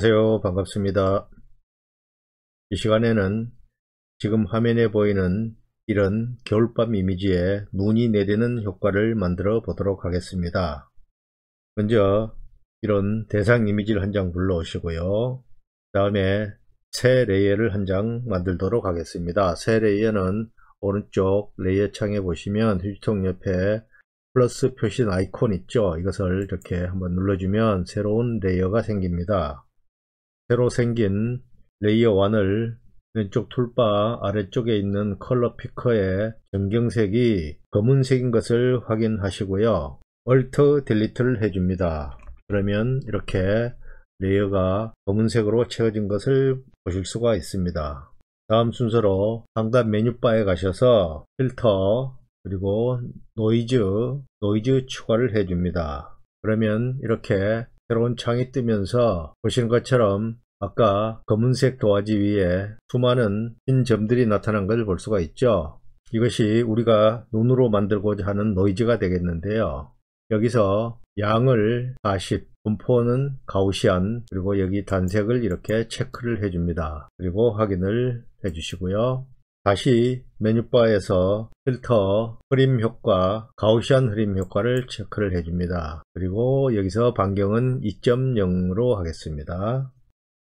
안녕하세요 반갑습니다 이 시간에는 지금 화면에 보이는 이런 겨울밤 이미지에 눈이 내리는 효과를 만들어 보도록 하겠습니다 먼저 이런 대상 이미지를 한 장 불러 오시고요 그 다음에 새 레이어를 한 장 만들도록 하겠습니다 새 레이어는 오른쪽 레이어 창에 보시면 휴지통 옆에 플러스 표시 아이콘 있죠 이것을 이렇게 한번 눌러주면 새로운 레이어가 생깁니다 새로 생긴 레이어 1을 왼쪽 툴바 아래쪽에 있는 컬러 피커의 변경색이 검은색인 것을 확인하시고요. Alt Delete를 해줍니다. 그러면 이렇게 레이어가 검은색으로 채워진 것을 보실 수가 있습니다. 다음 순서로 상단 메뉴바에 가셔서 필터 그리고 노이즈, 노이즈 추가를 해줍니다. 그러면 이렇게 새로운 창이 뜨면서 보시는 것처럼 아까 검은색 도화지 위에 수많은 흰 점들이 나타난 걸 볼 수가 있죠. 이것이 우리가 눈으로 만들고자 하는 노이즈가 되겠는데요. 여기서 양을 40, 분포는 가우시안, 그리고 여기 단색을 이렇게 체크를 해줍니다. 그리고 확인을 해주시고요. 다시 메뉴바에서 필터 흐림 효과, 가우시안 흐림 효과를 체크를 해줍니다. 그리고 여기서 반경은 2.0으로 하겠습니다.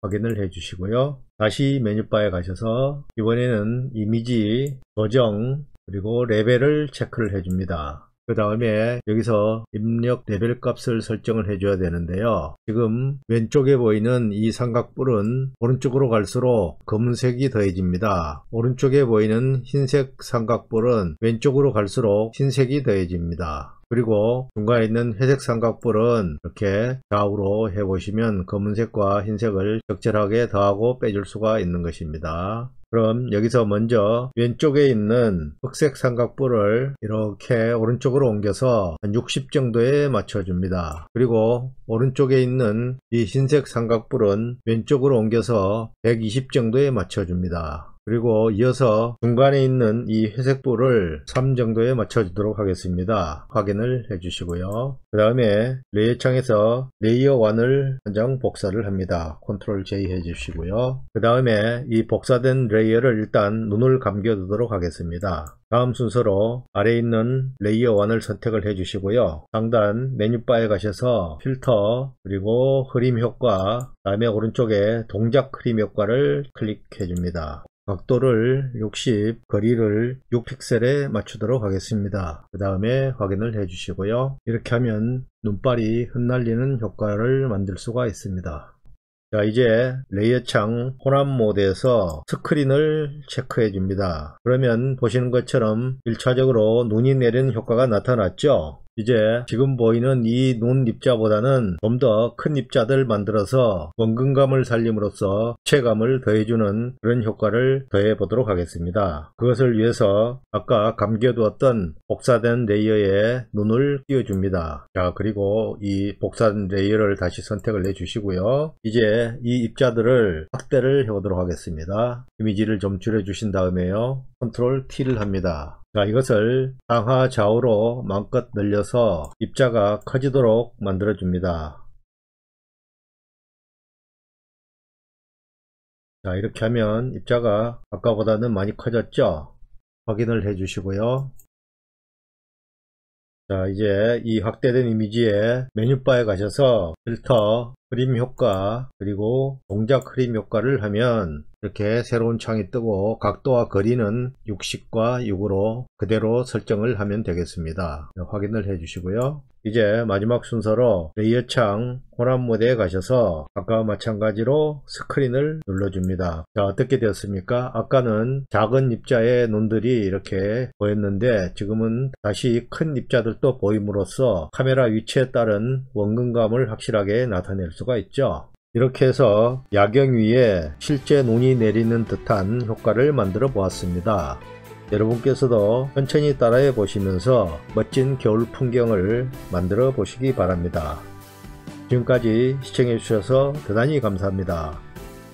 확인을 해주시고요. 다시 메뉴바에 가셔서 이번에는 이미지 조정 그리고 레벨을 체크를 해줍니다. 그 다음에 여기서 입력 레벨 값을 설정을 해줘야 되는데요. 지금 왼쪽에 보이는 이 삼각뿔은 오른쪽으로 갈수록 검은색이 더해집니다. 오른쪽에 보이는 흰색 삼각뿔은 왼쪽으로 갈수록 흰색이 더해집니다. 그리고 중간에 있는 회색 삼각뿔은 이렇게 좌우로 해보시면 검은색과 흰색을 적절하게 더하고 빼줄 수가 있는 것입니다. 그럼 여기서 먼저 왼쪽에 있는 흑색 삼각뿔을 이렇게 오른쪽으로 옮겨서 한 60 정도에 맞춰줍니다. 그리고 오른쪽에 있는 이 흰색 삼각뿔은 왼쪽으로 옮겨서 120 정도에 맞춰줍니다. 그리고 이어서 중간에 있는 이 회색불을 3 정도에 맞춰주도록 하겠습니다. 확인을 해주시고요. 그 다음에 레이어 창에서 레이어 1을 한 장 복사를 합니다. 컨트롤 J 해주시고요. 그 다음에 이 복사된 레이어를 일단 눈을 감겨두도록 하겠습니다. 다음 순서로 아래 에 있는 레이어 1을 선택을 해 주시고요. 상단 메뉴바에 가셔서 필터 그리고 흐림 효과 그 다음에 오른쪽에 동작 흐림 효과를 클릭해 줍니다. 각도를 60, 거리를 6픽셀에 맞추도록 하겠습니다. 그 다음에 확인을 해주시고요. 이렇게 하면 눈발이 흩날리는 효과를 만들 수가 있습니다. 자 이제 레이어 창 혼합 모드에서 스크린을 체크해 줍니다. 그러면 보시는 것처럼 1차적으로 눈이 내리는 효과가 나타났죠. 이제 지금 보이는 이 논 입자보다는 좀 더 큰 입자들 만들어서 원근감을 살림으로써 체감을 더해주는 그런 효과를 더해 보도록 하겠습니다. 그것을 위해서 아까 감겨두었던 복사된 레이어에 눈을 띄워줍니다. 자 그리고 이 복사된 레이어를 다시 선택을 해주시고요. 이제 이 입자들을 확대를 해보도록 하겠습니다. 이미지를 좀 줄여주신 다음에요. 컨트롤 T를 합니다. 자, 이것을 상하 좌우로 마음껏 늘려서 입자가 커지도록 만들어줍니다. 자 이렇게 하면 입자가 아까보다는 많이 커졌죠 확인을 해 주시고요 자 이제 이 확대된 이미지의 메뉴바에 가셔서 필터 흐림 효과 그리고 동작 흐림 효과를 하면 이렇게 새로운 창이 뜨고 각도와 거리는 60과 6으로 그대로 설정을 하면 되겠습니다. 확인을 해주시고요. 이제 마지막 순서로 레이어 창 혼합 모드에 가셔서 아까와 마찬가지로 스크린을 눌러줍니다. 자 어떻게 되었습니까? 아까는 작은 입자의 눈들이 이렇게 보였는데 지금은 다시 큰 입자들도 보임으로써 카메라 위치에 따른 원근감을 확실하게 나타낼 수가 있죠. 이렇게 해서 야경 위에 실제 눈이 내리는 듯한 효과를 만들어 보았습니다. 여러분께서도 천천히 따라해 보시면서 멋진 겨울 풍경을 만들어 보시기 바랍니다. 지금까지 시청해 주셔서 대단히 감사합니다.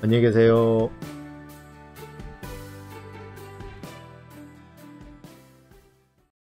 안녕히 계세요.